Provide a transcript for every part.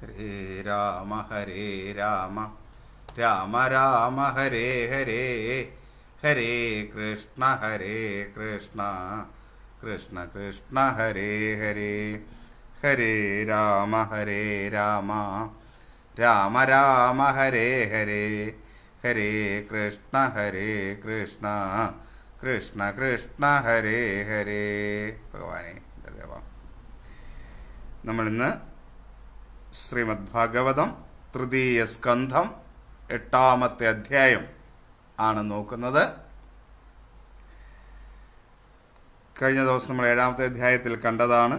ഹരേ രാമ ഹരേ രാമ രാമ രാമ ഹരേ ഹരേ ഹരേ കൃഷ്ണ ഹരേ കൃഷ്ണ കൃഷ്ണ കൃഷ്ണ ഹരേ ഹരേ ഹരേ രാമ ഹരേ രാമ രാമ രാമ ഹരേ ഹരേ ഹരേ കൃഷ്ണ ഹരേ കൃഷ്ണ കൃഷ്ണ കൃഷ്ണ ഹരേ ഹരേ ഭഗവാനെ ദേവ നമ്മളിന്ന് ശ്രീമദ് ഭാഗവതം തൃതീയ സ്കന്ധം എട്ടാമത്തെ അധ്യായം ആണ് നോക്കുന്നത് കഴിഞ്ഞ ദിവസം നമ്മൾ ഏഴാമത്തെ അധ്യായത്തിൽ കണ്ടതാണ്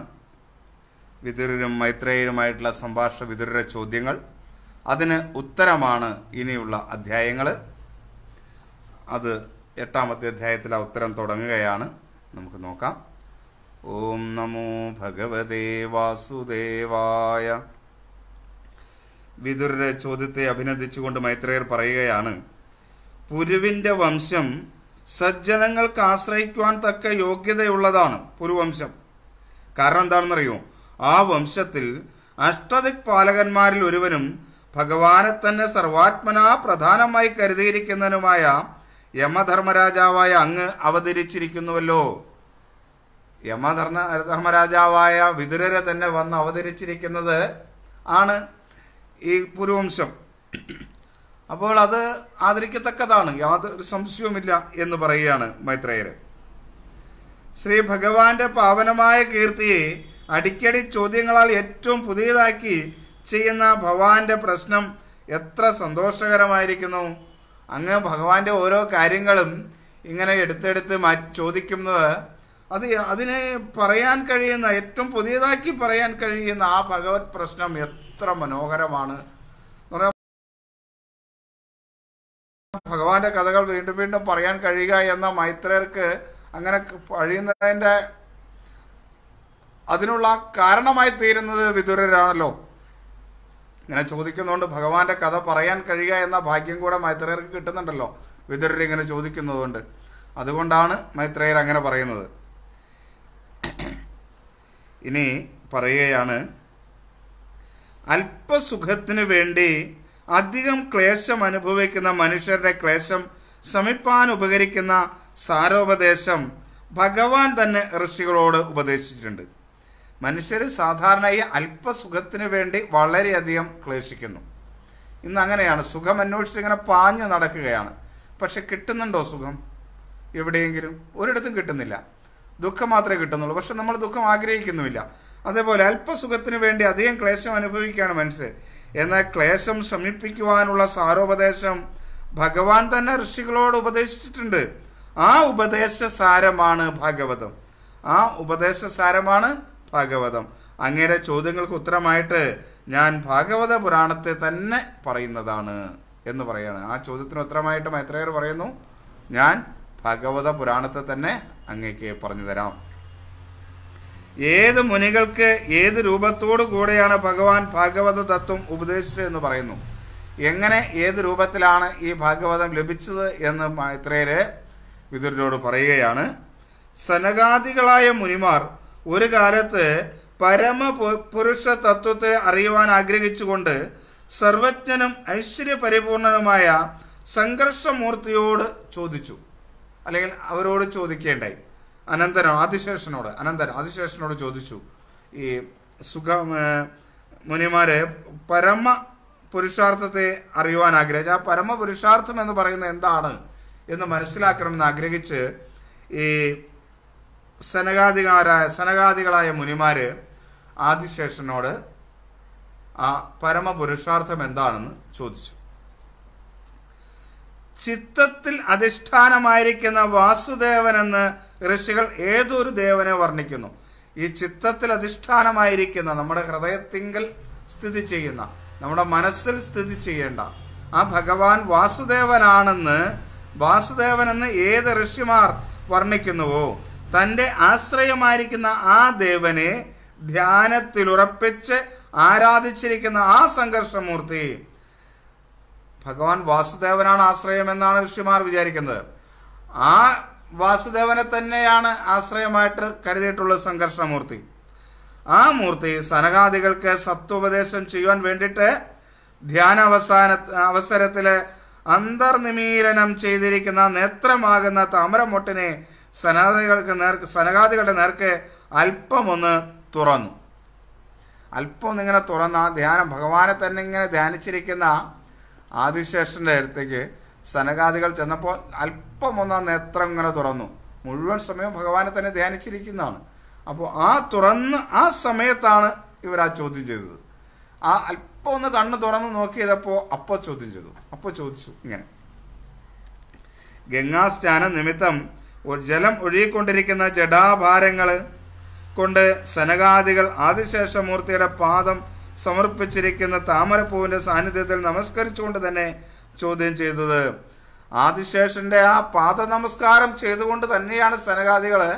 വിതുരരും മൈത്രേയരുമായിട്ടുള്ള സംഭാഷണ വിതുരുടെ ചോദ്യങ്ങൾ അതിന് ഉത്തരമാണ് ഇനിയുള്ള അധ്യായങ്ങൾ അത് എട്ടാമത്തെ അധ്യായത്തിലെ ഉത്തരം തുടങ്ങുകയാണ് നമുക്ക് നോക്കാം ഓം നമോ ഭഗവതേ വാസുദേവായ വിതുരുടെ ചോദ്യത്തെ അഭിനന്ദിച്ചുകൊണ്ട് മൈത്രേയർ പറയുകയാണ് പുരുവിൻ്റെ വംശം സജ്ജനങ്ങൾക്ക് ആശ്രയിക്കുവാൻ തക്ക യോഗ്യതയുള്ളതാണ് പുരുവംശം കാരണം എന്താണെന്നറിയോ ആ വംശത്തിൽ അഷ്ടദിക് പാലകന്മാരിൽ ഒരുവനും ഭഗവാനെ തന്നെ സർവാത്മനാ പ്രധാനമായി കരുതിയിരിക്കുന്നതിനുമായ യമധർമ്മരാജാവായ അങ്ങ് അവതരിച്ചിരിക്കുന്നുവല്ലോ യമധർമ്മ ധർമ്മരാജാവായ വിതുരരെ തന്നെ വന്ന് അവതരിച്ചിരിക്കുന്നത് ആണ് ഈ പുരുവംശം അപ്പോൾ അത് ആദരിക്കത്തക്കതാണ് യാതൊരു സംശയവുമില്ല എന്ന് പറയുകയാണ് മൈത്രേയർ ശ്രീ ഭഗവാന്റെ പാവനമായ കീർത്തിയെ അടിക്കടി ചോദ്യങ്ങളാൽ ഏറ്റവും പുതിയതാക്കി ചെയ്യുന്ന ഭഗവാന്റെ പ്രശ്നം എത്ര സന്തോഷകരമായിരിക്കുന്നു അങ്ങ് ഭഗവാന്റെ ഓരോ കാര്യങ്ങളും ഇങ്ങനെ എടുത്തെടുത്ത് മാ ചോദിക്കുന്നത് അത് അതിനെ പറയാൻ കഴിയുന്ന ഏറ്റവും പുതിയതാക്കി പറയാൻ കഴിയുന്ന ആ ഭഗവത് പ്രശ്നം എത്ര മനോഹരമാണ് ഭഗവാന്റെ കഥകൾ വീണ്ടും വീണ്ടും പറയാൻ കഴിയുക എന്ന മൈത്രേർക്ക് അങ്ങനെ കഴിയുന്നതിന്റെ അതിനുള്ള കാരണമായി തീരുന്നത് വിദുരരാണല്ലോ ഇങ്ങനെ ചോദിക്കുന്നതുകൊണ്ട് ഭഗവാന്റെ കഥ പറയാൻ കഴിയുക എന്ന ഭാഗ്യം കൂടെ മൈത്രേയർക്ക് കിട്ടുന്നുണ്ടല്ലോ വിദുരർ ഇങ്ങനെ ചോദിക്കുന്നതുകൊണ്ട് അതുകൊണ്ടാണ് മൈത്രേയർ അങ്ങനെ പറയുന്നത് ഇനി പറയുകയാണ് അല്പസുഖത്തിനു വേണ്ടി അധികം ക്ലേശം അനുഭവിക്കുന്ന മനുഷ്യരുടെ ക്ലേശം ശമിപ്പാൻ ഉപകരിക്കുന്ന സാരോപദേശം ഭഗവാൻ തന്നെ ഋഷികളോട് ഉപദേശിച്ചിട്ടുണ്ട് മനുഷ്യർ സാധാരണയായി അല്പസുഖത്തിനു വേണ്ടി വളരെയധികം ക്ലേശിക്കുന്നു ഇന്ന് അങ്ങനെയാണ് സുഖം അന്വേഷിച്ച് ഇങ്ങനെ പാഞ്ഞു നടക്കുകയാണ് പക്ഷെ കിട്ടുന്നുണ്ടോ സുഖം എവിടെയെങ്കിലും ഒരിടത്തും കിട്ടുന്നില്ല ദുഃഖം മാത്രമേ കിട്ടുന്നുള്ളൂ പക്ഷെ നമ്മൾ ദുഃഖം ആഗ്രഹിക്കുന്നുമില്ല അതേപോലെ അല്പസുഖത്തിന് വേണ്ടി അധികം ക്ലേശം അനുഭവിക്കുകയാണ് മനുഷ്യർ എന്നാൽ ക്ലേശം ശമിപ്പിക്കുവാനുള്ള സാരോപദേശം ഭഗവാൻ തന്നെ ഋഷികളോട് ഉപദേശിച്ചിട്ടുണ്ട് ആ ഉപദേശ സാരമാണ് ഭാഗവതം ആ ഉപദേശ സാരമാണ് ഭാഗവതം അങ്ങയുടെ ചോദ്യങ്ങൾക്ക് ഉത്തരമായിട്ട് ഞാൻ ഭാഗവത പുരാണത്തെ തന്നെ പറയുന്നതാണ് എന്ന് പറയാണ് ആ ചോദ്യത്തിന് ഉത്തരമായിട്ട് മൈത്രേയർ പറയുന്നു ഞാൻ ഭാഗവത പുരാണത്തെ തന്നെ അങ്ങേക്ക് പറഞ്ഞു തരാം ഏത് മുനികൾക്ക് ഏത് രൂപത്തോടു കൂടെയാണ് ഭഗവാൻ ഭാഗവത തത്വം ഉപദേശിച്ചത് എന്ന് പറയുന്നു എങ്ങനെ ഏത് രൂപത്തിലാണ് ഈ ഭാഗവതം ലഭിച്ചത് എന്ന് ഇത്രയേ വിതുരനോട് പറയുകയാണ് സനകാദികളായ മുനിമാർ ഒരു കാലത്ത് പരമ പുരുഷ തത്വത്തെ അറിയുവാൻ ആഗ്രഹിച്ചുകൊണ്ട് സർവജ്ഞനും ഐശ്വര്യപരിപൂർണനുമായ സംഘർഷമൂർത്തിയോട് ചോദിച്ചു അല്ലെങ്കിൽ അവരോട് ചോദിക്കേണ്ടായി അനന്തരം ആദിശേഷനോട് അനന്തരം ആദിശേഷനോട് ചോദിച്ചു ഈ സുഖ മുനിമാരെ പരമ പുരുഷാർത്ഥത്തെ അറിയുവാൻ ആഗ്രഹിച്ചു ആ പരമ പുരുഷാർത്ഥം എന്ന് പറയുന്നത് എന്താണ് എന്ന് മനസ്സിലാക്കണമെന്ന് ആഗ്രഹിച്ച് ഈ സനകാധികാരായ സനകാദികളായ മുനിമാര് ആദിശേഷനോട് ആ പരമ പുരുഷാർത്ഥം എന്താണെന്ന് ചോദിച്ചു ചിത്തത്തിൽ അധിഷ്ഠാനമായിരിക്കുന്ന വാസുദേവനെന്ന് ഋഷികൾ ഏതൊരു ദേവനെ വർണ്ണിക്കുന്നു ഈ ചിത്തത്തിൽ അധിഷ്ഠാനമായിരിക്കുന്ന നമ്മുടെ ഹൃദയത്തിങ്കൽ സ്ഥിതി ചെയ്യുന്ന നമ്മുടെ മനസ്സിൽ സ്ഥിതി ചെയ്യേണ്ട ആ ഭഗവാൻ വാസുദേവനാണെന്ന് വാസുദേവനെന്ന് ഏത് ഋഷിമാർ വർണ്ണിക്കുന്നുവോ തൻ്റെ ആശ്രയമായിരിക്കുന്ന ആ ദേവനെ ധ്യാനത്തിൽ ഉറപ്പിച്ച് ആരാധിച്ചിരിക്കുന്ന ആ സംഘർഷമൂർത്തി ഭഗവാൻ വാസുദേവനാണ് ആശ്രയം എന്നാണ് ഋഷിമാർ വിചാരിക്കുന്നത് ആ വാസുദേവനെ തന്നെയാണ് ആശ്രയമായിട്ട് കരുതിയിട്ടുള്ള സംഘർഷമൂർത്തി ആ മൂർത്തി സനകാദികൾക്ക് സത്വോപദേശം ചെയ്യുവാൻ വേണ്ടിയിട്ട് ധ്യാന അവസാന അവസരത്തിലെ അന്തർനിമീലനം ചെയ്തിരിക്കുന്ന നേത്രമാകുന്ന താമരമൊട്ടിനെ സനാദികൾക്ക് നേർ സനകാദികളുടെ നേർക്ക് അല്പമൊന്ന് തുറന്നു അല്പം ഇങ്ങനെ തുറന്ന ധ്യാനം ഭഗവാനെ തന്നെ ഇങ്ങനെ ധ്യാനിച്ചിരിക്കുന്ന ആദിശേഷന്റെ അടുത്തേക്ക് സനകാദികൾ ചെന്നപ്പോൾ അല്പം ഒന്ന് ആ നേത്രം ഇങ്ങനെ തുറന്നു മുഴുവൻ സമയം ഭഗവാനെ തന്നെ ധ്യാനിച്ചിരിക്കുന്നതാണ് അപ്പോൾ ആ തുറന്ന് ആ സമയത്താണ് ഇവർ ആ ചോദ്യം ചെയ്തത് ആ അല്പം ഒന്ന് കണ്ണ് തുറന്ന് നോക്കിയതപ്പോൾ അപ്പോൾ ചോദ്യം ചെയ്തു അപ്പോൾ ചോദിച്ചു ഇങ്ങനെ ഗംഗാസ്നാന നിമിത്തം ജലം ഒഴുകിക്കൊണ്ടിരിക്കുന്ന ജഡാഭാരങ്ങൾ കൊണ്ട് സനകാദികൾ ആദിശേഷമൂർത്തിയുടെ പാദം സമർപ്പിച്ചിരിക്കുന്ന താമരപ്പൂവിന്റെ സാന്നിധ്യത്തിൽ നമസ്കരിച്ചുകൊണ്ട് തന്നെ ചോദ്യം ചെയ്തത് ആദിശേഷന്റെ ആ പാദ നമസ്കാരം ചെയ്തുകൊണ്ട് തന്നെയാണ് സനകാദികളെ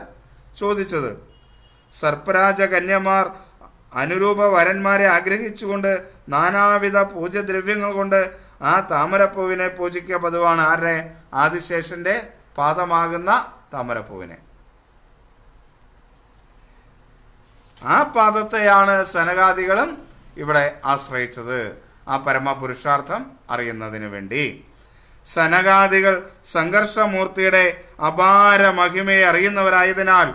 ചോദിച്ചത് സർപ്പരാജ കന്യമാർ അനുരൂപ വരന്മാരെ ആഗ്രഹിച്ചുകൊണ്ട് നാനാവിധ പൂജദ്രവ്യങ്ങൾ കൊണ്ട് ആ താമരപ്പൂവിനെ പൂജിക്കുക പതിവാണ് ആരുടെ ആദിശേഷന്റെ പാദമാകുന്ന താമരപ്പൂവിനെ ആ പാദത്തെയാണ് സനകാദികളും ഇവിടെ ആശ്രയിച്ചത് ആ പരമപുരുഷാർത്ഥം അറിയുന്നതിന് വേണ്ടി സനകാദികൾ സംഘർഷമൂർത്തിയുടെ അപാര മഹിമയെ അറിയുന്നവരായതിനാൽ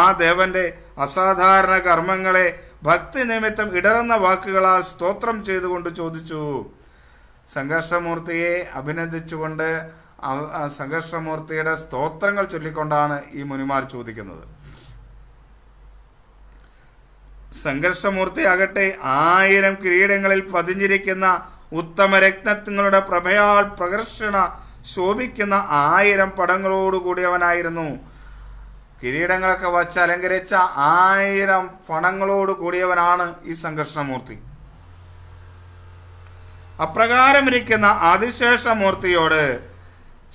ആ ദേവന്റെ അസാധാരണ കർമ്മങ്ങളെ ഭക്തി നിമിത്തം ഇടറുന്ന വാക്കുകളാൽ സ്തോത്രം ചെയ്തുകൊണ്ട് ചോദിച്ചു സംഘർഷമൂർത്തിയെ അഭിനന്ദിച്ചുകൊണ്ട് സംഘർഷമൂർത്തിയുടെ സ്തോത്രങ്ങൾ ചൊല്ലിക്കൊണ്ടാണ് ഈ മുനിമാർ ചോദിക്കുന്നത് സംഘർഷമൂർത്തിയാകട്ടെ ആയിരം കിരീടങ്ങളിൽ പതിഞ്ഞിരിക്കുന്ന ഉത്തമ രത്നങ്ങളുടെ പ്രഭയാൽ പ്രകർഷണ ശോഭിക്കുന്ന ആയിരം പടങ്ങളോടുകൂടിയവനായിരുന്നു കിരീടങ്ങളൊക്കെ വച്ച് അലങ്കരിച്ച ആയിരം പണങ്ങളോട് കൂടിയവനാണ് ഈ സംഘർഷമൂർത്തി അപ്രകാരം ഇരിക്കുന്ന അതിശേഷമൂർത്തിയോട്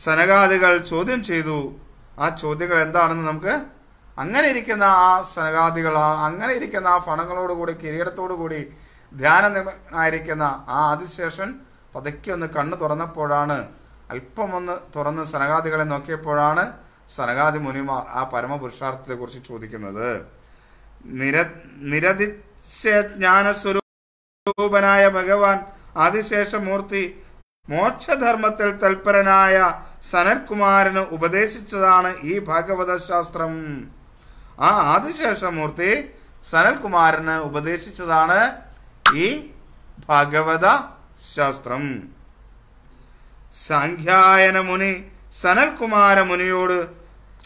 സനകാദികൾ ചോദ്യം ചെയ്തു ആ ചോദ്യങ്ങൾ എന്താണെന്ന് നമുക്ക് അങ്ങനെ ഇരിക്കുന്ന ആ സനകാദികളാണ് അങ്ങനെ ഇരിക്കുന്ന ആ ഫണങ്ങളോടുകൂടി കൂടി ധ്യാനനിമനായിരിക്കുന്ന ആ അതിശേഷൻ പതുക്കെ ഒന്ന് കണ്ണു തുറന്നപ്പോഴാണ് അല്പമൊന്ന് തുറന്ന് സനകാദികളെ നോക്കിയപ്പോഴാണ് സനകാദി മുനിമാർ ആ പരമപുരുഷാർത്ഥത്തെക്കുറിച്ച് ചോദിക്കുന്നത് നിര നിരതിജ്ഞാനസ്വരൂപനായ ഭഗവാൻ ആദിശേഷമൂർത്തി മോക്ഷധർമ്മത്തിൽ തൽപരനായ സനൽകുമാരന് ഉപദേശിച്ചതാണ് ഈ ഭാഗവത ശാസ്ത്രം ആ മൂർത്തി സനൽകുമാരന് ഉപദേശിച്ചതാണ് ഈ ഭഗവത ശാസ്ത്രം സാഖ്യായന മുനി സനൽകുമാര മുനിയോട്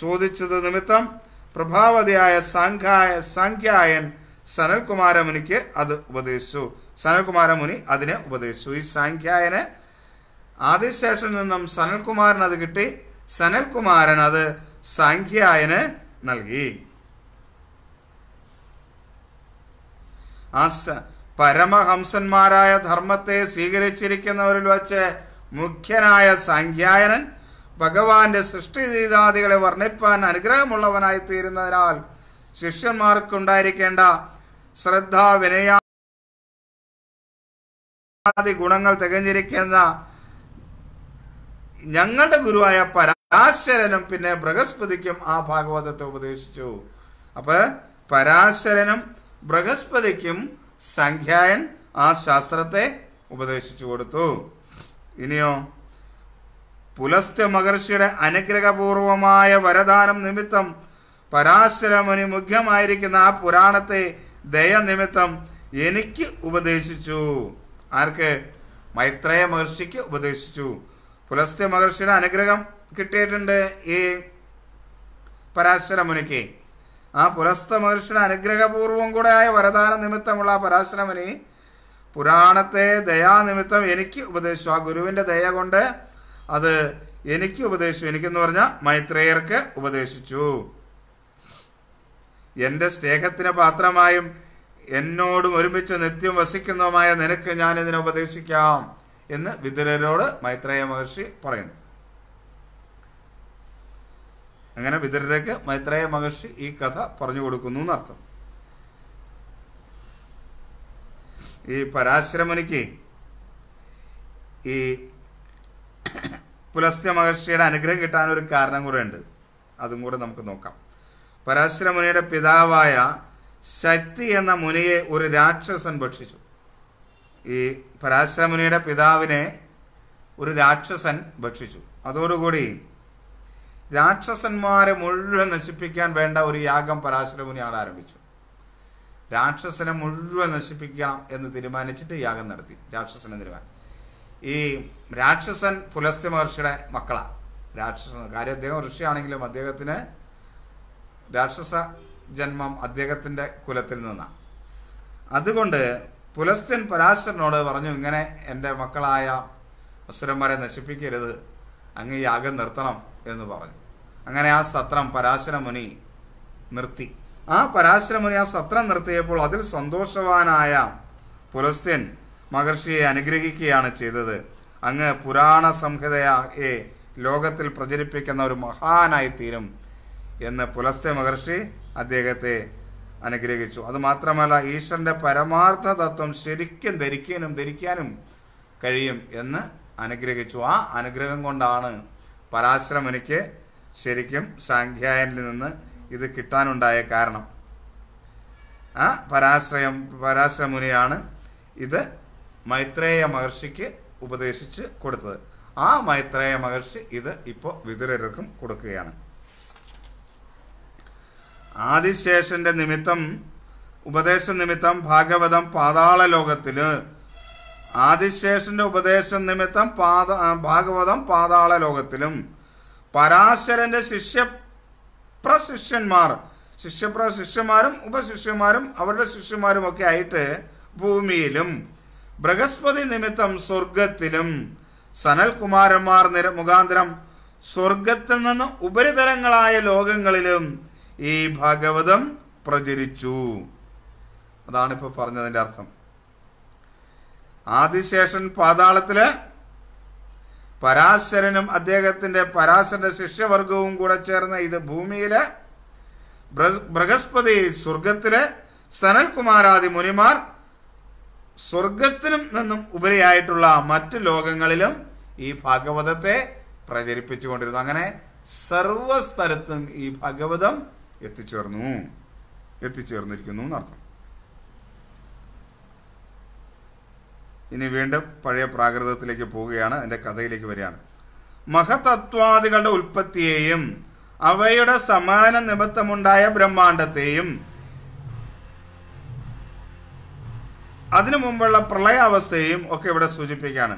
ചോദിച്ചത് നിമിത്തം പ്രഭാവതിയായ സാഖ്യായ സാഖ്യായൻ സനൽകുമാര മുനിക്ക് അത് ഉപദേശിച്ചു സനൽകുമാര മുനി അതിനെ ഉപദേശിച്ചു ഈ സാഖ്യായന് ആദിശേഷൻ നിന്നും സനൽകുമാരൻ അത് കിട്ടി സനൽകുമാരൻ അത് സാഖ്യായന് നൽകി ആ പരമഹംസന്മാരായ ധർമ്മത്തെ സ്വീകരിച്ചിരിക്കുന്നവരിൽ വച്ച് മുഖ്യനായ സംഖ്യായനൻ ഭഗവാന്റെ രീതാദികളെ വർണ്ണിപ്പാൻ അനുഗ്രഹമുള്ളവനായി തീരുന്നതിനാൽ ശിഷ്യന്മാർക്കുണ്ടായിരിക്കേണ്ട ശ്രദ്ധ വിനയാദി ഗുണങ്ങൾ തികഞ്ഞിരിക്കുന്ന ഞങ്ങളുടെ ഗുരുവായ പരാശരനും പിന്നെ ബൃഹസ്പതിക്കും ആ ഭാഗവതത്തെ ഉപദേശിച്ചു അപ്പൊ പരാശരനും ബൃഹസ്പതിക്കും സംഖ്യായൻ ആ ശാസ്ത്രത്തെ ഉപദേശിച്ചു കൊടുത്തു ഇനിയോ പുലസ്ത്യ മഹർഷിയുടെ അനുഗ്രഹപൂർവമായ വരദാനം നിമിത്തം പരാശരമുനി മുഖ്യമായിരിക്കുന്ന ആ പുരാണത്തെ ദയ നിമിത്തം എനിക്ക് ഉപദേശിച്ചു ആർക്ക് മൈത്രേയ മഹർഷിക്ക് ഉപദേശിച്ചു പുലസ്ത്യ മഹർഷിയുടെ അനുഗ്രഹം കിട്ടിയിട്ടുണ്ട് ഈ പരാശരമുനിക്ക് ആ പുരസ്ഥ മഹർഷിയുടെ അനുഗ്രഹപൂർവം കൂടെ ആയ വരദാന നിമിത്തമുള്ള പരാശ്രമനി പുരാണത്തെ ദയാനിമിത്തം എനിക്ക് ഉപദേശിച്ചു ആ ഗുരുവിന്റെ ദയ കൊണ്ട് അത് എനിക്ക് ഉപദേശിച്ചു എനിക്കെന്ന് പറഞ്ഞ മൈത്രേയർക്ക് ഉപദേശിച്ചു എന്റെ സ്നേഹത്തിന് പാത്രമായും എന്നോടും ഒരുമിച്ച് നിത്യം വസിക്കുന്നതുമായ നിനക്ക് ഞാൻ ഇതിനെ ഉപദേശിക്കാം എന്ന് വിതുരരോട് മൈത്രേയ മഹർഷി പറയുന്നു അങ്ങനെ വിതരർക്ക് മൈത്രേയ മഹർഷി ഈ കഥ പറഞ്ഞു കൊടുക്കുന്നു എന്നർത്ഥം ഈ പരാശ്രമനിക്ക് ഈ പുലസ്ത്യ മഹർഷിയുടെ അനുഗ്രഹം കിട്ടാൻ ഒരു കാരണം കൂടെ ഉണ്ട് അതും കൂടെ നമുക്ക് നോക്കാം പരാശ്രമുനിയുടെ പിതാവായ ശക്തി എന്ന മുനിയെ ഒരു രാക്ഷസൻ ഭക്ഷിച്ചു ഈ പരാശ്രമുനിയുടെ പിതാവിനെ ഒരു രാക്ഷസൻ ഭക്ഷിച്ചു അതോടുകൂടി രാക്ഷസന്മാരെ മുഴുവൻ നശിപ്പിക്കാൻ വേണ്ട ഒരു യാഗം പരാശരമുനിയാണ് ആരംഭിച്ചു രാക്ഷസനെ മുഴുവൻ നശിപ്പിക്കണം എന്ന് തീരുമാനിച്ചിട്ട് യാഗം നടത്തി രാക്ഷസനെ തീരുമാനം ഈ രാക്ഷസൻ പുലസ്ത്യ മഹർഷിയുടെ മക്കളാണ് രാക്ഷസൻ കാര്യം അദ്ദേഹം ഋഷിയാണെങ്കിലും അദ്ദേഹത്തിന് രാക്ഷസ ജന്മം അദ്ദേഹത്തിൻ്റെ കുലത്തിൽ നിന്നാണ് അതുകൊണ്ട് പുലസ്ത്യൻ പരാശരനോട് പറഞ്ഞു ഇങ്ങനെ എൻ്റെ മക്കളായ അസുരന്മാരെ നശിപ്പിക്കരുത് അങ്ങ് യാഗം നിർത്തണം എന്ന് പറഞ്ഞു അങ്ങനെ ആ സത്രം പരാശരമുനി നിർത്തി ആ പരാശരമുനി ആ സത്രം നിർത്തിയപ്പോൾ അതിൽ സന്തോഷവാനായ പുലസ്ത്യൻ മഹർഷിയെ അനുഗ്രഹിക്കുകയാണ് ചെയ്തത് അങ്ങ് പുരാണ സംഹിതയെ ലോകത്തിൽ പ്രചരിപ്പിക്കുന്ന ഒരു മഹാനായി തീരും എന്ന് പുലസ്ത്യ മഹർഷി അദ്ദേഹത്തെ അനുഗ്രഹിച്ചു മാത്രമല്ല ഈശ്വരന്റെ പരമാർത്ഥ തത്വം ശരിക്കും ധരിക്കാനും ധരിക്കാനും കഴിയും എന്ന് അനുഗ്രഹിച്ചു ആ അനുഗ്രഹം കൊണ്ടാണ് പരാശ്രമനിക്ക് ശരിക്കും സാഖ്യായനിൽ നിന്ന് ഇത് കിട്ടാനുണ്ടായ കാരണം ആ പരാശ്രയം പരാശ്രമുനിയാണ് ഇത് മൈത്രേയ മഹർഷിക്ക് ഉപദേശിച്ച് കൊടുത്തത് ആ മൈത്രേയ മഹർഷി ഇത് ഇപ്പോൾ വിതുരർക്കും കൊടുക്കുകയാണ് ആദിശേഷന്റെ നിമിത്തം ഉപദേശ നിമിത്തം ഭാഗവതം പാതാള ലോകത്തിൽ ആദിശേഷന്റെ ഉപദേശ നിമിത്തം പാത ഭാഗവതം പാതാള ലോകത്തിലും പരാശരന്റെ ശിഷ്യ പ്രശിഷ്യന്മാർ ശിഷ്യപ്ര ശിഷ്യന്മാരും ഉപശിഷ്യന്മാരും അവരുടെ ശിഷ്യന്മാരും ഒക്കെ ആയിട്ട് ഭൂമിയിലും ബൃഹസ്പതി നിമിത്തം സ്വർഗത്തിലും സനൽകുമാരന്മാർ നിര മുഖാന്തരം സ്വർഗത്തിൽ നിന്ന് ഉപരിതലങ്ങളായ ലോകങ്ങളിലും ഈ ഭാഗവതം പ്രചരിച്ചു അതാണിപ്പോൾ പറഞ്ഞതിൻ്റെ അർത്ഥം ആദിശേഷൻ പാതാളത്തില് പരാശരനും അദ്ദേഹത്തിന്റെ പരാശരന്റെ ശിഷ്യവർഗവും കൂടെ ചേർന്ന് ഇത് ഭൂമിയിലെ ബൃഹസ്പതി സ്വർഗത്തില് സനൽകുമാരാദി മുനിമാർ സ്വർഗത്തിനും നിന്നും ഉപരിയായിട്ടുള്ള മറ്റു ലോകങ്ങളിലും ഈ ഭാഗവതത്തെ പ്രചരിപ്പിച്ചുകൊണ്ടിരുന്നു അങ്ങനെ സർവസ്ഥലത്തും ഈ ഭാഗവതം എത്തിച്ചേർന്നു എത്തിച്ചേർന്നിരിക്കുന്നു എന്നർത്ഥം ഇനി വീണ്ടും പഴയ പ്രാകൃതത്തിലേക്ക് പോവുകയാണ് എൻ്റെ കഥയിലേക്ക് വരികയാണ് മഹതത്വാദികളുടെ ഉൽപ്പത്തിയെയും അവയുടെ സമാന നിമിത്തമുണ്ടായ ബ്രഹ്മാണ്ടത്തെയും അതിനു മുമ്പുള്ള പ്രളയാവസ്ഥയും ഒക്കെ ഇവിടെ സൂചിപ്പിക്കുകയാണ്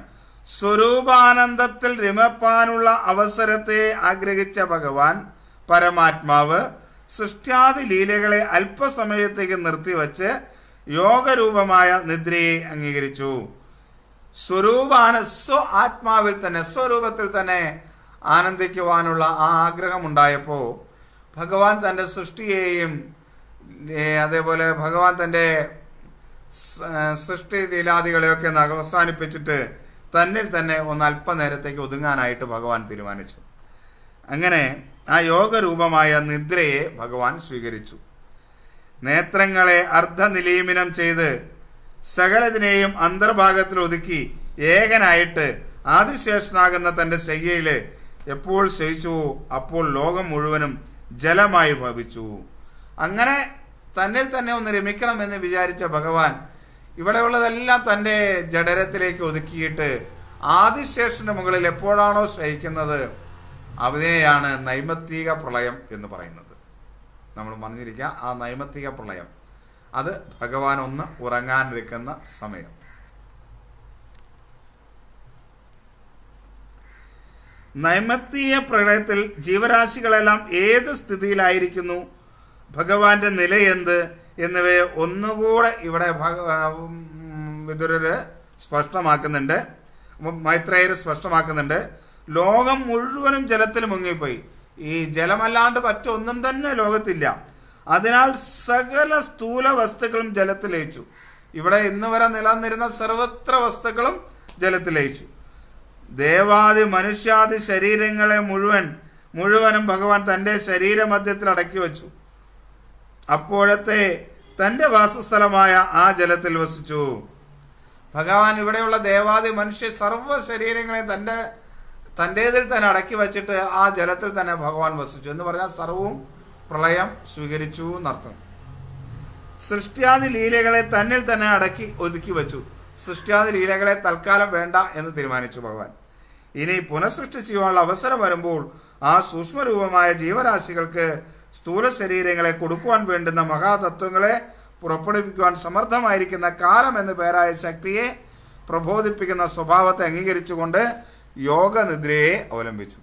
സ്വരൂപാനന്ദത്തിൽ രമപ്പാനുള്ള അവസരത്തെ ആഗ്രഹിച്ച ഭഗവാൻ പരമാത്മാവ് സൃഷ്ടാദി ലീലകളെ അല്പസമയത്തേക്ക് നിർത്തിവച്ച് യോഗരൂപമായ നിദ്രയെ അംഗീകരിച്ചു സ്വരൂപാണ് സ്വ ആത്മാവിൽ തന്നെ സ്വരൂപത്തിൽ തന്നെ ആനന്ദിക്കുവാനുള്ള ആ ആഗ്രഹം ഉണ്ടായപ്പോൾ ഭഗവാൻ തൻ്റെ സൃഷ്ടിയെയും അതേപോലെ ഭഗവാൻ തൻ്റെ സൃഷ്ടി ലീലാദികളെയൊക്കെ അവസാനിപ്പിച്ചിട്ട് തന്നിൽ തന്നെ ഒന്ന് അല്പനേരത്തേക്ക് ഒതുങ്ങാനായിട്ട് ഭഗവാൻ തീരുമാനിച്ചു അങ്ങനെ ആ യോഗരൂപമായ നിദ്രയെ ഭഗവാൻ സ്വീകരിച്ചു നേത്രങ്ങളെ അർദ്ധനിലീമനം ചെയ്ത് സകലതിനെയും അന്തർഭാഗത്തിൽ ഒതുക്കി ഏകനായിട്ട് ആദിശേഷനാകുന്ന തന്റെ ശയ്യയില് എപ്പോൾ ശയിച്ചുവോ അപ്പോൾ ലോകം മുഴുവനും ജലമായി ഭവിച്ചു അങ്ങനെ തന്നിൽ തന്നെ ഒന്ന് രമിക്കണമെന്ന് വിചാരിച്ച ഭഗവാൻ ഇവിടെയുള്ളതെല്ലാം തന്റെ ജഡരത്തിലേക്ക് ഒതുക്കിയിട്ട് ആദിശേഷന്റെ മുകളിൽ എപ്പോഴാണോ ശയിക്കുന്നത് അവനെയാണ് നൈമത്തിക പ്രളയം എന്ന് പറയുന്നത് നമ്മൾ പറഞ്ഞിരിക്കുക ആ നൈമത്തിക പ്രളയം അത് ഭഗവാൻ ഒന്ന് ഉറങ്ങാനിരിക്കുന്ന സമയം നൈമത്തീയ പ്രളയത്തിൽ ജീവരാശികളെല്ലാം ഏത് സ്ഥിതിയിലായിരിക്കുന്നു ഭഗവാന്റെ എന്ത് എന്നിവയെ ഒന്നുകൂടെ ഇവിടെ ഇതൊരു സ്പഷ്ടമാക്കുന്നുണ്ട് മൈത്രേയർ സ്പഷ്ടമാക്കുന്നുണ്ട് ലോകം മുഴുവനും ജലത്തിൽ മുങ്ങിപ്പോയി ഈ ജലമല്ലാണ്ട് മറ്റൊന്നും തന്നെ ലോകത്തില്ല അതിനാൽ സകല സ്ഥൂല വസ്തുക്കളും ജലത്തിൽ ലയിച്ചു ഇവിടെ ഇന്ന് വരെ നിലനിന്നിരുന്ന സർവത്ര വസ്തുക്കളും ജലത്തിൽ ലയിച്ചു ദേവാദി മനുഷ്യാദി ശരീരങ്ങളെ മുഴുവൻ മുഴുവനും ഭഗവാൻ തൻ്റെ ശരീരമധ്യത്തിൽ അടക്കി വച്ചു അപ്പോഴത്തെ തന്റെ വാസസ്ഥലമായ ആ ജലത്തിൽ വസിച്ചു ഭഗവാൻ ഇവിടെയുള്ള ദേവാദി മനുഷ്യ സർവ്വ ശരീരങ്ങളെ തന്റെ തൻ്റേതിൽ തന്നെ അടക്കി വച്ചിട്ട് ആ ജലത്തിൽ തന്നെ ഭഗവാൻ വസിച്ചു എന്ന് പറഞ്ഞാൽ സർവവും പ്രളയം സ്വീകരിച്ചു എന്നർത്ഥം സൃഷ്ടിയാദി ലീലകളെ തന്നിൽ തന്നെ അടക്കി ഒതുക്കി വെച്ചു സൃഷ്ടിയാദി ലീലകളെ തൽക്കാലം വേണ്ട എന്ന് തീരുമാനിച്ചു ഭഗവാൻ ഇനി പുനഃസൃഷ്ടി ചെയ്യാനുള്ള അവസരം വരുമ്പോൾ ആ സൂക്ഷ്മരൂപമായ ജീവരാശികൾക്ക് സ്ഥൂല ശരീരങ്ങളെ കൊടുക്കുവാൻ വേണ്ടുന്ന മഹാതത്വങ്ങളെ പുറപ്പെടുവിക്കുവാൻ സമർത്ഥമായിരിക്കുന്ന കാലം എന്ന പേരായ ശക്തിയെ പ്രബോധിപ്പിക്കുന്ന സ്വഭാവത്തെ അംഗീകരിച്ചുകൊണ്ട് യോഗനിദ്രയെ അവലംബിച്ചു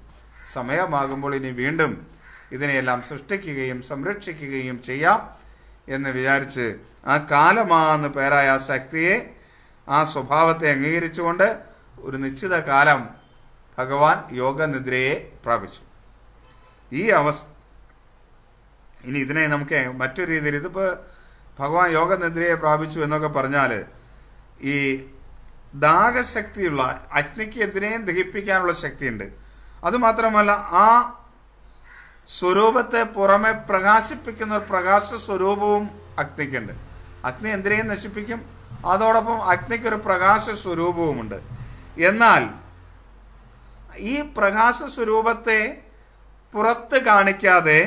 സമയമാകുമ്പോൾ ഇനി വീണ്ടും ഇതിനെയെല്ലാം സൃഷ്ടിക്കുകയും സംരക്ഷിക്കുകയും ചെയ്യാം എന്ന് വിചാരിച്ച് ആ കാലമാന്ന് പേരായ ആ ശക്തിയെ ആ സ്വഭാവത്തെ അംഗീകരിച്ചുകൊണ്ട് ഒരു നിശ്ചിത കാലം ഭഗവാൻ യോഗനിദ്രയെ പ്രാപിച്ചു ഈ അവസ്ഥ ഇനി ഇതിനെ നമുക്ക് മറ്റൊരു രീതിയിൽ ഇതിപ്പോൾ ഭഗവാൻ യോഗനിദ്രയെ പ്രാപിച്ചു എന്നൊക്കെ പറഞ്ഞാൽ ഈ ദാഹശക്തിയുള്ള അഗ്നിക്ക് എതിരെയും ദഹിപ്പിക്കാനുള്ള ശക്തിയുണ്ട് അതുമാത്രമല്ല ആ സ്വരൂപത്തെ പുറമെ പ്രകാശിപ്പിക്കുന്ന ഒരു പ്രകാശ സ്വരൂപവും അഗ്നിക്കുണ്ട് അഗ്നി എന്തിനേയും നശിപ്പിക്കും അതോടൊപ്പം അഗ്നിക്ക് ഒരു പ്രകാശ സ്വരൂപവുമുണ്ട് എന്നാൽ ഈ പ്രകാശ സ്വരൂപത്തെ പുറത്ത് കാണിക്കാതെ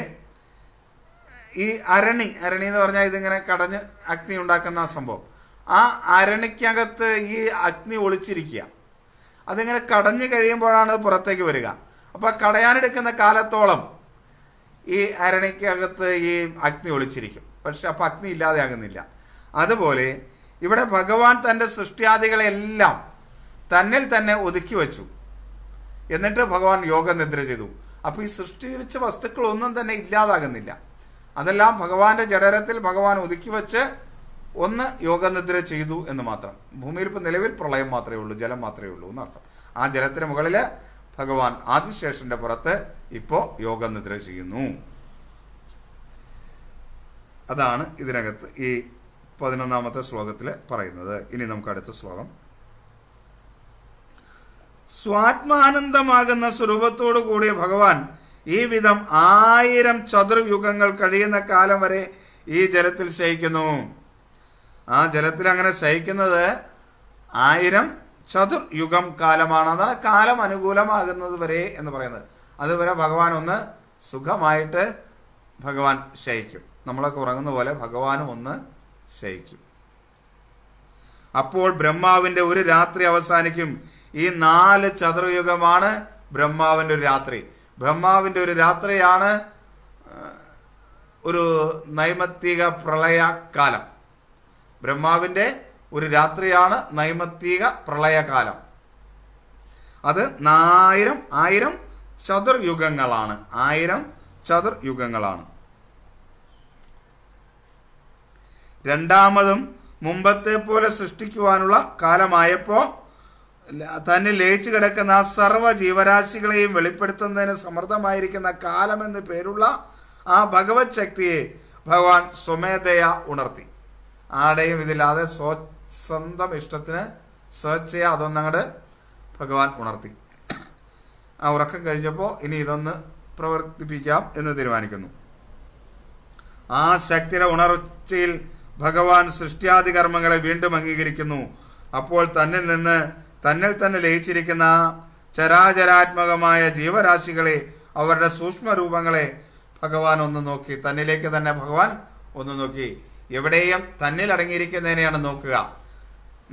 ഈ അരണി അരണി എന്ന് പറഞ്ഞാൽ ഇതിങ്ങനെ കടഞ്ഞ് അഗ്നി ഉണ്ടാക്കുന്ന സംഭവം ആ അരണിക്കകത്ത് ഈ അഗ്നി ഒളിച്ചിരിക്കുക അതിങ്ങനെ കടഞ്ഞു കഴിയുമ്പോഴാണ് പുറത്തേക്ക് വരിക അപ്പോൾ കടയാനെടുക്കുന്ന കാലത്തോളം ഈ അരണയ്ക്കകത്ത് ഈ അഗ്നി ഒളിച്ചിരിക്കും പക്ഷെ അപ്പം അഗ്നി ഇല്ലാതെയാകുന്നില്ല അതുപോലെ ഇവിടെ ഭഗവാൻ തൻ്റെ സൃഷ്ടിയാദികളെല്ലാം തന്നിൽ തന്നെ ഒതുക്കി വച്ചു എന്നിട്ട് ഭഗവാൻ യോഗനിദ്ര ചെയ്തു അപ്പോൾ ഈ വെച്ച വസ്തുക്കളൊന്നും തന്നെ ഇല്ലാതാകുന്നില്ല അതെല്ലാം ഭഗവാന്റെ ജഡരത്തിൽ ഭഗവാൻ ഒതുക്കി വെച്ച് ഒന്ന് യോഗനിദ്ര ചെയ്തു എന്ന് മാത്രം ഭൂമിയിൽ ഇപ്പം നിലവിൽ പ്രളയം മാത്രമേ ഉള്ളൂ ജലം മാത്രമേ ഉള്ളൂ എന്നർത്ഥം ആ ജലത്തിന് മുകളിൽ ഭഗവാൻ ആദിശേഷന്റെ പുറത്ത് ഇപ്പോ യോഗനിദ്ര നിദ്ര ചെയ്യുന്നു അതാണ് ഇതിനകത്ത് ഈ പതിനൊന്നാമത്തെ ശ്ലോകത്തിൽ പറയുന്നത് ഇനി നമുക്ക് അടുത്ത ശ്ലോകം സ്വാത്മാനന്ദമാകുന്ന സ്വരൂപത്തോടു കൂടിയ ഭഗവാൻ ഈ വിധം ആയിരം ചതുർയുഗങ്ങൾ കഴിയുന്ന കാലം വരെ ഈ ജലത്തിൽ ശയിക്കുന്നു ആ ജലത്തിൽ അങ്ങനെ ശയിക്കുന്നത് ആയിരം ചതുർയുഗം കാലമാണ് അതാണ് കാലം അനുകൂലമാകുന്നത് വരെ എന്ന് പറയുന്നത് അതുവരെ ഭഗവാൻ ഒന്ന് സുഖമായിട്ട് ഭഗവാൻ ശയിക്കും നമ്മളൊക്കെ ഉറങ്ങുന്ന പോലെ ഭഗവാനും ഒന്ന് ശയിക്കും അപ്പോൾ ബ്രഹ്മാവിന്റെ ഒരു രാത്രി അവസാനിക്കും ഈ നാല് ചതുർയുഗമാണ് ബ്രഹ്മാവിന്റെ ഒരു രാത്രി ബ്രഹ്മാവിന്റെ ഒരു രാത്രിയാണ് ഒരു നൈമത്തിക പ്രളയകാലം ബ്രഹ്മാവിന്റെ ഒരു രാത്രിയാണ് നൈമത്തിക പ്രളയകാലം അത് നായിരം ആയിരം ചതുർയുഗങ്ങളാണ് ആയിരം ചതുർയുഗങ്ങളാണ് രണ്ടാമതും മുമ്പത്തെ പോലെ സൃഷ്ടിക്കുവാനുള്ള കാലമായപ്പോൾ തന്നെ ലയിച്ചു കിടക്കുന്ന സർവ്വ ജീവരാശികളെയും വെളിപ്പെടുത്തുന്നതിന് സമൃദ്ധമായിരിക്കുന്ന കാലം എന്ന് പേരുള്ള ആ ഭഗവത് ശക്തിയെ ഭഗവാൻ സ്വമേധയ ഉണർത്തി ആടെയും ഇതില്ലാതെ സ്വ സ്വന്തം ഇഷ്ടത്തിന് സെർച്ച് ചെയ്യുക അതൊന്നങ്ങട് ഭഗവാൻ ഉണർത്തി ആ ഉറക്കം കഴിഞ്ഞപ്പോൾ ഇനി ഇതൊന്ന് പ്രവർത്തിപ്പിക്കാം എന്ന് തീരുമാനിക്കുന്നു ആ ശക്തിയുടെ ഉണർച്ചയിൽ ഭഗവാൻ സൃഷ്ടിയാദി കർമ്മങ്ങളെ വീണ്ടും അംഗീകരിക്കുന്നു അപ്പോൾ തന്നിൽ നിന്ന് തന്നിൽ തന്നെ ലയിച്ചിരിക്കുന്ന ചരാചരാത്മകമായ ജീവരാശികളെ അവരുടെ സൂക്ഷ്മരൂപങ്ങളെ ഭഗവാൻ ഒന്ന് നോക്കി തന്നിലേക്ക് തന്നെ ഭഗവാൻ ഒന്ന് നോക്കി എവിടെയും തന്നിൽ അടങ്ങിയിരിക്കുന്നതിനെയാണ് നോക്കുക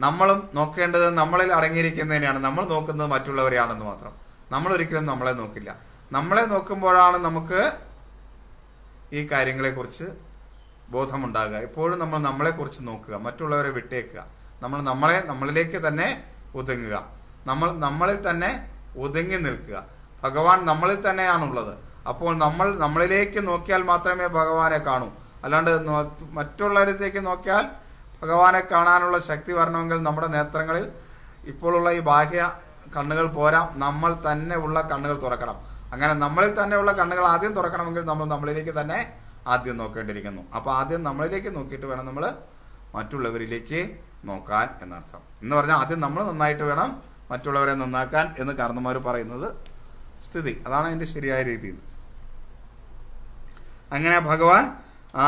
നമ്മളും നോക്കേണ്ടത് നമ്മളിൽ അടങ്ങിയിരിക്കുന്നതിനെയാണ് നമ്മൾ നോക്കുന്നത് മറ്റുള്ളവരെയാണെന്ന് മാത്രം നമ്മൾ ഒരിക്കലും നമ്മളെ നോക്കില്ല നമ്മളെ നോക്കുമ്പോഴാണ് നമുക്ക് ഈ കാര്യങ്ങളെക്കുറിച്ച് ബോധമുണ്ടാകുക എപ്പോഴും നമ്മൾ നമ്മളെക്കുറിച്ച് നോക്കുക മറ്റുള്ളവരെ വിട്ടേക്കുക നമ്മൾ നമ്മളെ നമ്മളിലേക്ക് തന്നെ ഒതുങ്ങുക നമ്മൾ നമ്മളിൽ തന്നെ ഒതുങ്ങി നിൽക്കുക ഭഗവാൻ നമ്മളിൽ തന്നെയാണുള്ളത് അപ്പോൾ നമ്മൾ നമ്മളിലേക്ക് നോക്കിയാൽ മാത്രമേ ഭഗവാനെ കാണൂ അല്ലാണ്ട് മറ്റുള്ളവരത്തേക്ക് നോക്കിയാൽ ഭഗവാനെ കാണാനുള്ള ശക്തി വരണമെങ്കിൽ നമ്മുടെ നേത്രങ്ങളിൽ ഇപ്പോഴുള്ള ഈ ബാഹ്യ കണ്ണുകൾ പോരാ നമ്മൾ തന്നെ ഉള്ള കണ്ണുകൾ തുറക്കണം അങ്ങനെ നമ്മളിൽ തന്നെയുള്ള കണ്ണുകൾ ആദ്യം തുറക്കണമെങ്കിൽ നമ്മൾ നമ്മളിലേക്ക് തന്നെ ആദ്യം നോക്കേണ്ടിയിരിക്കുന്നു അപ്പോൾ ആദ്യം നമ്മളിലേക്ക് നോക്കിയിട്ട് വേണം നമ്മൾ മറ്റുള്ളവരിലേക്ക് നോക്കാൻ എന്നർത്ഥം എന്ന് പറഞ്ഞാൽ ആദ്യം നമ്മൾ നന്നായിട്ട് വേണം മറ്റുള്ളവരെ നന്നാക്കാൻ എന്ന് കാരണന്മാർ പറയുന്നത് സ്ഥിതി അതാണ് അതിൻ്റെ ശരിയായ രീതി അങ്ങനെ ഭഗവാൻ ആ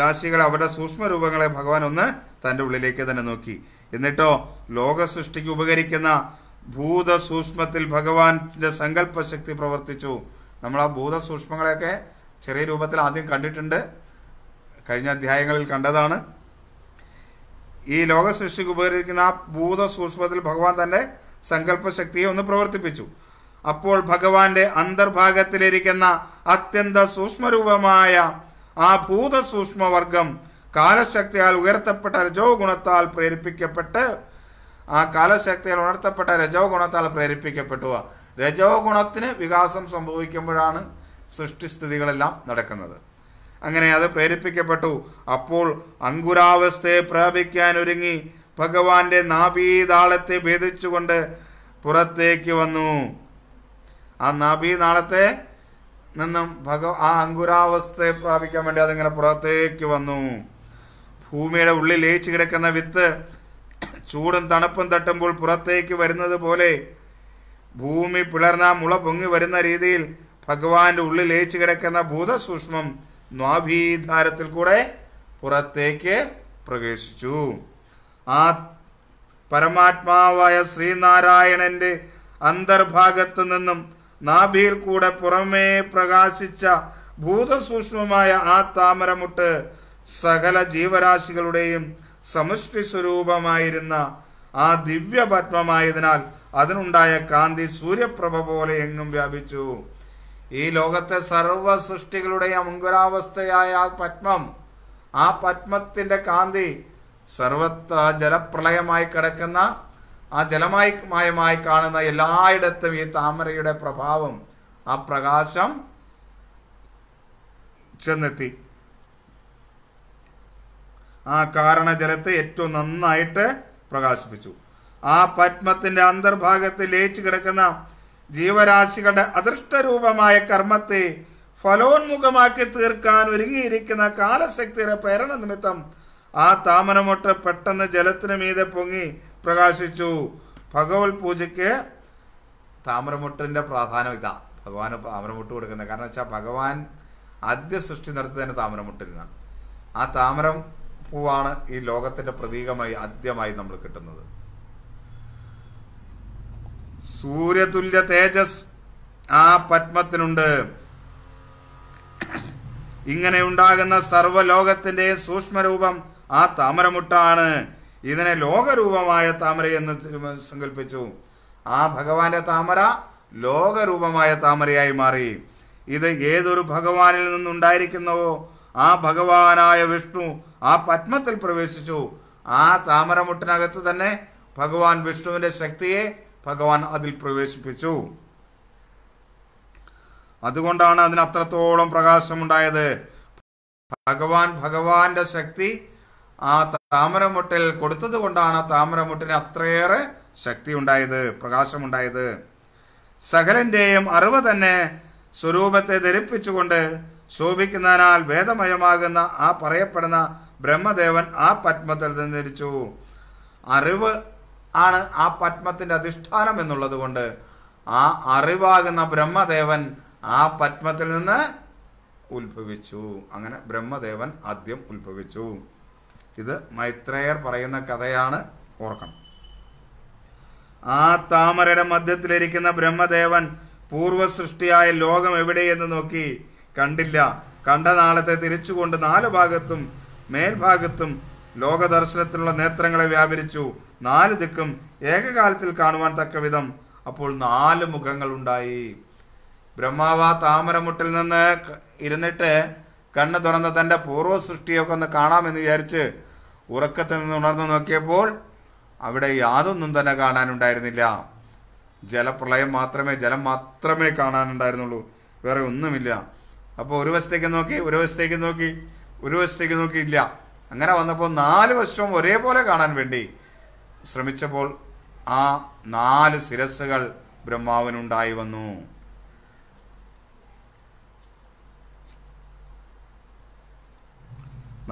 രാശികൾ അവരുടെ സൂക്ഷ്മരൂപങ്ങളെ ഭഗവാൻ ഒന്ന് തൻ്റെ ഉള്ളിലേക്ക് തന്നെ നോക്കി എന്നിട്ടോ ലോക സൃഷ്ടിക്ക് ഉപകരിക്കുന്ന ഭൂതസൂക്ഷ്മത്തിൽ ഭഗവാന്റെ സങ്കല്പശക്തി പ്രവർത്തിച്ചു നമ്മൾ ആ ഭൂതസൂക്ഷ്മങ്ങളെയൊക്കെ ചെറിയ രൂപത്തിൽ ആദ്യം കണ്ടിട്ടുണ്ട് കഴിഞ്ഞ അധ്യായങ്ങളിൽ കണ്ടതാണ് ഈ ലോക സൃഷ്ടിക്ക് ഉപകരിക്കുന്ന ആ ഭൂതസൂക്ഷ്മത്തിൽ ഭഗവാൻ തന്റെ സങ്കല്പശക്തിയെ ഒന്ന് പ്രവർത്തിപ്പിച്ചു അപ്പോൾ ഭഗവാന്റെ അന്തർഭാഗത്തിലിരിക്കുന്ന അത്യന്ത സൂക്ഷ്മരൂപമായ ആ ഭൂത സൂക്ഷ്മവർഗം കാലശക്തിയാൽ ഉയർത്തപ്പെട്ട രജോ ഗുണത്താൽ പ്രേരിപ്പിക്കപ്പെട്ട് ആ കാലശക്തിയാൽ ഉണർത്തപ്പെട്ട രജോ ഗുണത്താൽ പ്രേരിപ്പിക്കപ്പെട്ടു രജോ ഗുണത്തിന് വികാസം സംഭവിക്കുമ്പോഴാണ് സൃഷ്ടിസ്ഥിതികളെല്ലാം നടക്കുന്നത് അങ്ങനെ അത് പ്രേരിപ്പിക്കപ്പെട്ടു അപ്പോൾ അങ്കുരാവസ്ഥയെ പ്രാപിക്കാൻ ഒരുങ്ങി ഭഗവാന്റെ നാഭീതാളത്തെ ഭേദിച്ചുകൊണ്ട് പുറത്തേക്ക് വന്നു ആ നാഭീതാളത്തെ നിന്നും ഭഗ ആ അങ്കുരാവസ്ഥയെ പ്രാപിക്കാൻ വേണ്ടി അതിങ്ങനെ പുറത്തേക്ക് വന്നു ഭൂമിയുടെ ഉള്ളിൽ ലയിച്ചു കിടക്കുന്ന വിത്ത് ചൂടും തണുപ്പും തട്ടുമ്പോൾ പുറത്തേക്ക് വരുന്നത് പോലെ ഭൂമി പിളർന്ന മുള പൊങ്ങി വരുന്ന രീതിയിൽ ഭഗവാന്റെ ഉള്ളിൽ ലയിച്ചു കിടക്കുന്ന ഭൂതസൂക്ഷ്മം നാഭീധാരത്തിൽ കൂടെ പുറത്തേക്ക് പ്രവേശിച്ചു ആ പരമാത്മാവായ ശ്രീനാരായണന്റെ അന്തർഭാഗത്തു നിന്നും നാഭിയിൽ കൂടെ പുറമേ പ്രകാശിച്ച ഭൂതസൂക്ഷ്മമായ ആ താമരമുട്ട് സകല ജീവരാശികളുടെയും സമഷ്ടി സ്വരൂപമായിരുന്ന ആ ദിവ്യപത്മമായതിനാൽ അതിനുണ്ടായ കാന്തി സൂര്യപ്രഭ പോലെ എങ്ങും വ്യാപിച്ചു ഈ ലോകത്തെ സർവ സൃഷ്ടികളുടെ അങ്കുരാവസ്ഥയായ ആ പത്മം ആ പത്മത്തിന്റെ കാന്തി സർവത്ര ജലപ്രളയമായി കിടക്കുന്ന ആ ജലമയമായി കാണുന്ന എല്ലായിടത്തും ഈ താമരയുടെ പ്രഭാവം ആ പ്രകാശം ചെന്നെത്തി ആ കാരണജലത്തെ ഏറ്റവും നന്നായിട്ട് പ്രകാശിപ്പിച്ചു ആ പത്മത്തിന്റെ അന്തർഭാഗത്ത് ലയിച്ചു കിടക്കുന്ന ജീവരാശികളുടെ അദൃഷ്ടരൂപമായ കർമ്മത്തെ ഫലോന്മുഖമാക്കി തീർക്കാൻ ഒരുങ്ങിയിരിക്കുന്ന കാലശക്തിയുടെ പ്രേരണ നിമിത്തം ആ താമരമൊട്ട് പെട്ടെന്ന് ജലത്തിനു മീതെ പൊങ്ങി പ്രകാശിച്ചു ഭഗവത് പൂജയ്ക്ക് താമരമുട്ടിൻ്റെ പ്രാധാന്യം ഇതാ ഭഗവാന് താമരമുട്ട് കൊടുക്കുന്നത് കാരണം വെച്ചാൽ ഭഗവാൻ ആദ്യ സൃഷ്ടി നടത്തി തന്നെ താമരമുട്ടിൽ നിന്നാണ് ആ താമരം പൂവാണ് ഈ ലോകത്തിൻ്റെ പ്രതീകമായി ആദ്യമായി നമ്മൾ കിട്ടുന്നത് സൂര്യതുല്യ തേജസ് ആ പത്മത്തിനുണ്ട് ഇങ്ങനെ ഉണ്ടാകുന്ന സർവ്വലോകത്തിന്റെയും സൂക്ഷ്മരൂപം ആ താമരമുട്ടാണ് ഇതിനെ ലോകരൂപമായ താമര എന്ന് സങ്കല്പിച്ചു ആ ഭഗവാന്റെ താമര ലോകരൂപമായ താമരയായി മാറി ഇത് ഏതൊരു ഭഗവാനിൽ നിന്നുണ്ടായിരിക്കുന്നവോ ആ ഭഗവാനായ വിഷ്ണു ആ പത്മത്തിൽ പ്രവേശിച്ചു ആ താമരമുട്ടിനകത്ത് തന്നെ ഭഗവാൻ വിഷ്ണുവിന്റെ ശക്തിയെ ഭഗവാൻ അതിൽ പ്രവേശിപ്പിച്ചു അതുകൊണ്ടാണ് അതിന് അത്രത്തോളം പ്രകാശമുണ്ടായത് ഭഗവാൻ ഭഗവാന്റെ ശക്തി ആ താമരമുട്ടിൽ കൊടുത്തതുകൊണ്ടാണ് താമരമുട്ടിന് അത്രയേറെ ശക്തി ഉണ്ടായത് പ്രകാശമുണ്ടായത് സകലന്റെയും അറിവ് തന്നെ സ്വരൂപത്തെ ധരിപ്പിച്ചുകൊണ്ട് ശോഭിക്കുന്നതിനാൽ വേദമയമാകുന്ന ആ പറയപ്പെടുന്ന ബ്രഹ്മദേവൻ ആ പത്മത്തിൽ നിന്നിരിച്ചു അറിവ് ആണ് ആ പത്മത്തിന്റെ അധിഷ്ഠാനം എന്നുള്ളത് കൊണ്ട് ആ അറിവാകുന്ന ബ്രഹ്മദേവൻ ആ പത്മത്തിൽ നിന്ന് ഉത്ഭവിച്ചു അങ്ങനെ ബ്രഹ്മദേവൻ ആദ്യം ഉത്ഭവിച്ചു ഇത് മൈത്രേയർ പറയുന്ന കഥയാണ് ഓർക്കണം ആ താമരയുടെ മധ്യത്തിലിരിക്കുന്ന ബ്രഹ്മദേവൻ സൃഷ്ടിയായ ലോകം എവിടെയെന്ന് നോക്കി കണ്ടില്ല കണ്ട നാളത്തെ തിരിച്ചുകൊണ്ട് നാല് ഭാഗത്തും മേൽഭാഗത്തും ലോകദർശനത്തിനുള്ള നേത്രങ്ങളെ വ്യാപരിച്ചു നാല് ദിക്കും ഏകകാലത്തിൽ കാണുവാൻ തക്കവിധം അപ്പോൾ നാല് ഉണ്ടായി ബ്രഹ്മാവ താമരമുട്ടിൽ നിന്ന് ഇരുന്നിട്ട് കണ്ണ് തുറന്ന തൻ്റെ പൂർവ്വ സൃഷ്ടിയൊക്കെ ഒന്ന് കാണാമെന്ന് വിചാരിച്ച് ഉറക്കത്തിൽ നിന്ന് ഉണർന്നു നോക്കിയപ്പോൾ അവിടെ യാതൊന്നും തന്നെ കാണാനുണ്ടായിരുന്നില്ല ജലപ്രളയം മാത്രമേ ജലം മാത്രമേ കാണാനുണ്ടായിരുന്നുള്ളൂ വേറെ ഒന്നുമില്ല അപ്പോൾ ഒരു വശത്തേക്ക് നോക്കി ഒരു വശത്തേക്ക് നോക്കി ഒരു വശത്തേക്ക് നോക്കിയില്ല അങ്ങനെ വന്നപ്പോൾ നാല് വശവും ഒരേപോലെ കാണാൻ വേണ്ടി ശ്രമിച്ചപ്പോൾ ആ നാല് ശിരസ്സുകൾ ബ്രഹ്മാവിനുണ്ടായി വന്നു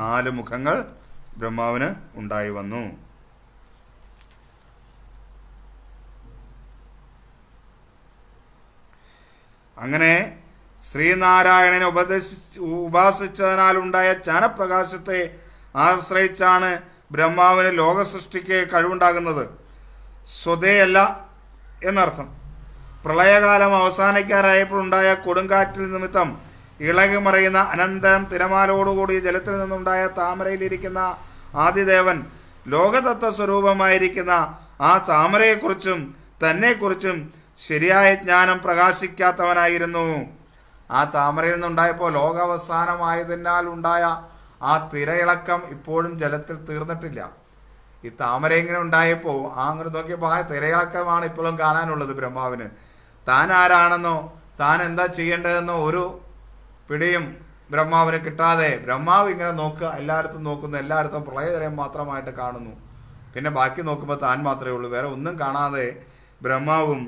നാല് മുഖങ്ങൾ ബ്രഹ്മാവിന് ഉണ്ടായി വന്നു അങ്ങനെ ശ്രീനാരായണനെ ഉപദേശി ഉപാസിച്ചതിനാൽ ഉണ്ടായ ചാനപ്രകാശത്തെ ആശ്രയിച്ചാണ് ബ്രഹ്മാവിന് ലോകസൃഷ്ടിക്ക് കഴിവുണ്ടാകുന്നത് സ്വതേയല്ല എന്നർത്ഥം പ്രളയകാലം അവസാനിക്കാറായപ്പോഴുണ്ടായ കൊടുങ്കാറ്റിൽ നിമിത്തം ഇളകി മറയുന്ന അനന്തരം തിരമാലോടുകൂടി ജലത്തിൽ നിന്നുണ്ടായ താമരയിലിരിക്കുന്ന ആദിദേവൻ ലോകതത്വ സ്വരൂപമായിരിക്കുന്ന ആ താമരയെക്കുറിച്ചും തന്നെക്കുറിച്ചും ശരിയായ ജ്ഞാനം പ്രകാശിക്കാത്തവനായിരുന്നു ആ താമരയിൽ നിന്നുണ്ടായപ്പോൾ ലോകാവസാനമായതിനാൽ ഉണ്ടായ ആ തിരയിളക്കം ഇപ്പോഴും ജലത്തിൽ തീർന്നിട്ടില്ല ഈ താമര ഇങ്ങനെ ഉണ്ടായപ്പോൾ ആ അങ്ങനെ നോക്കിയപ്പോൾ ആ തിരയിളക്കമാണ് ഇപ്പോഴും കാണാനുള്ളത് ബ്രഹ്മാവിന് താൻ ആരാണെന്നോ താൻ എന്താ ചെയ്യേണ്ടതെന്നോ ഒരു പിടിയും ബ്രഹ്മാവിനെ കിട്ടാതെ ബ്രഹ്മാവ് ഇങ്ങനെ നോക്കുക എല്ലായിടത്തും നോക്കുന്നു എല്ലായിടത്തും പ്രളയതരം മാത്രമായിട്ട് കാണുന്നു പിന്നെ ബാക്കി നോക്കുമ്പോൾ താൻ മാത്രമേ ഉള്ളൂ വേറെ ഒന്നും കാണാതെ ബ്രഹ്മാവും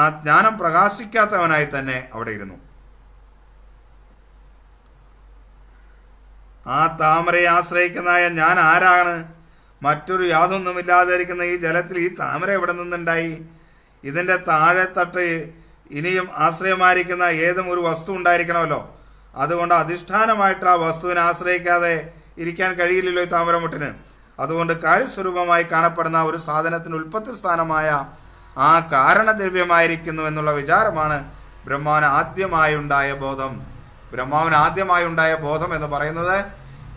ആ ജ്ഞാനം പ്രകാശിക്കാത്തവനായി തന്നെ അവിടെ ഇരുന്നു ആ താമരയെ ആശ്രയിക്കുന്നതായ ഞാൻ ആരാണ് മറ്റൊരു ഇരിക്കുന്ന ഈ ജലത്തിൽ ഈ താമര എവിടെ നിന്നുണ്ടായി ഇതിൻ്റെ താഴെത്തട്ട് ഇനിയും ആശ്രയമായിരിക്കുന്ന ഏതും ഒരു വസ്തു ഉണ്ടായിരിക്കണമല്ലോ അതുകൊണ്ട് അധിഷ്ഠാനമായിട്ട് ആ വസ്തുവിനെ ആശ്രയിക്കാതെ ഇരിക്കാൻ കഴിയില്ലല്ലോ ഈ താമരമുട്ടിന് അതുകൊണ്ട് കാര്യസ്വരൂപമായി കാണപ്പെടുന്ന ഒരു സാധനത്തിന് ഉൽപ്പത്തി സ്ഥാനമായ ആ കാരണദ്രവ്യമായിരിക്കുന്നു എന്നുള്ള വിചാരമാണ് ബ്രഹ്മാവിന് ആദ്യമായി ഉണ്ടായ ബോധം ബ്രഹ്മാവിന് ആദ്യമായി ഉണ്ടായ ബോധം എന്ന് പറയുന്നത്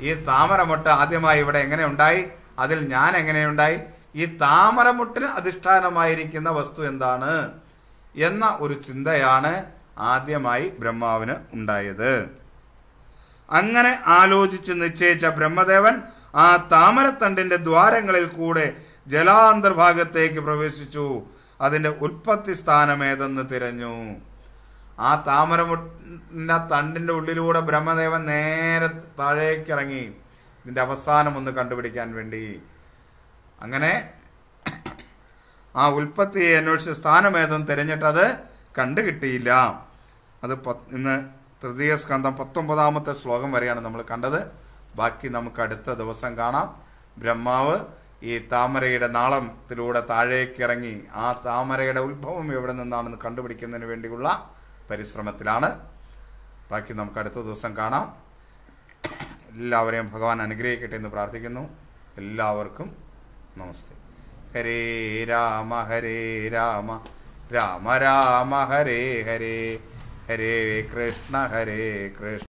ഈ താമരമുട്ട് ആദ്യമായി ഇവിടെ എങ്ങനെ ഉണ്ടായി അതിൽ ഞാൻ എങ്ങനെയുണ്ടായി ഈ താമരമുട്ടിന് അധിഷ്ഠാനമായിരിക്കുന്ന വസ്തു എന്താണ് എന്ന ഒരു ചിന്തയാണ് ആദ്യമായി ബ്രഹ്മാവിന് ഉണ്ടായത് അങ്ങനെ ആലോചിച്ച് നിശ്ചയിച്ച ബ്രഹ്മദേവൻ ആ താമരത്തണ്ടിന്റെ ദ്വാരങ്ങളിൽ കൂടെ ജലാന്തർഭാഗത്തേക്ക് പ്രവേശിച്ചു അതിന്റെ ഉൽപ്പത്തി ഏതെന്ന് തിരഞ്ഞു ആ താമരമുട്ടിൻ്റെ തണ്ടിന്റെ ഉള്ളിലൂടെ ബ്രഹ്മദേവൻ നേരെ താഴേക്കിറങ്ങി ഇതിന്റെ അവസാനം ഒന്ന് കണ്ടുപിടിക്കാൻ വേണ്ടി അങ്ങനെ ആ ഉൽപ്പത്തിയെ അന്വേഷിച്ച് സ്ഥാനമേതെന്ന് തിരഞ്ഞിട്ടത് കണ്ടുകിട്ടിയില്ല അത് ഇന്ന് തൃതീയ സ്കന്ധം പത്തൊമ്പതാമത്തെ ശ്ലോകം വരെയാണ് നമ്മൾ കണ്ടത് ബാക്കി നമുക്ക് അടുത്ത ദിവസം കാണാം ബ്രഹ്മാവ് ഈ താമരയുടെ നാളത്തിലൂടെ താഴേക്ക് ഇറങ്ങി ആ താമരയുടെ ഉത്ഭവം എവിടെ നിന്നാണെന്ന് കണ്ടുപിടിക്കുന്നതിന് വേണ്ടിയുള്ള പരിശ്രമത്തിലാണ് ബാക്കി നമുക്ക് അടുത്ത ദിവസം കാണാം എല്ലാവരെയും ഭഗവാൻ അനുഗ്രഹിക്കട്ടെ എന്ന് പ്രാർത്ഥിക്കുന്നു എല്ലാവർക്കും നമസ്തേ ഹരേ രാമ ഹരേ രാമ രാമ രാമ ഹരേ ഹരേ ഹരേ കൃഷ്ണ ഹരേ കൃഷ്ണ